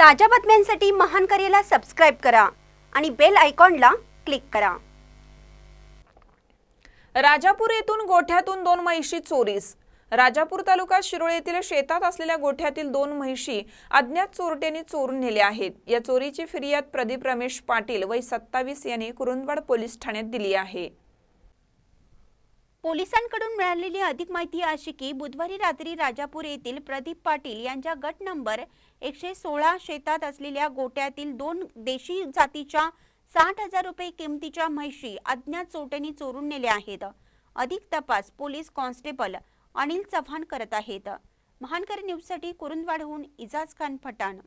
ताज्या बातम्यांसाठी महान करेला सबस्क्राईब करा आणि बेल आयकॉनला क्लिक करा राजापूर येथून गोठ्यातून दोन महिशी चोरीस राजापूर तालुका शिरोळ येथील शेतात असलेल्या गोठ्यातील दोन महिशी अज्ञात चोरट्यांनी चोरून नेल्या आहेत या चोरीची फिर्याद प्रदीप रमेश पाटील वय सत्तावीस यांनी कुरुंदवाड पोलीस ठाण्यात दिली आहे पोलिसांकडून मिळालेली अधिक माहिती अशी की बुधवारी रात्री राजापूर येथील प्रदीप पाटील यांच्या गट नंबर एकशे सोळा शेतात असलेल्या गोट्यातील दोन देशी जातीच्या साठ हजार रुपये किमतीच्या म्हैशी अज्ञात चोट्यांनी चोरून नेल्या आहेत अधिक तपास पोलीस कॉन्स्टेबल अनिल चव्हाण करत आहेत महानकर न्यूजसाठी कुरुंदवाडहून इजाज खान फटाण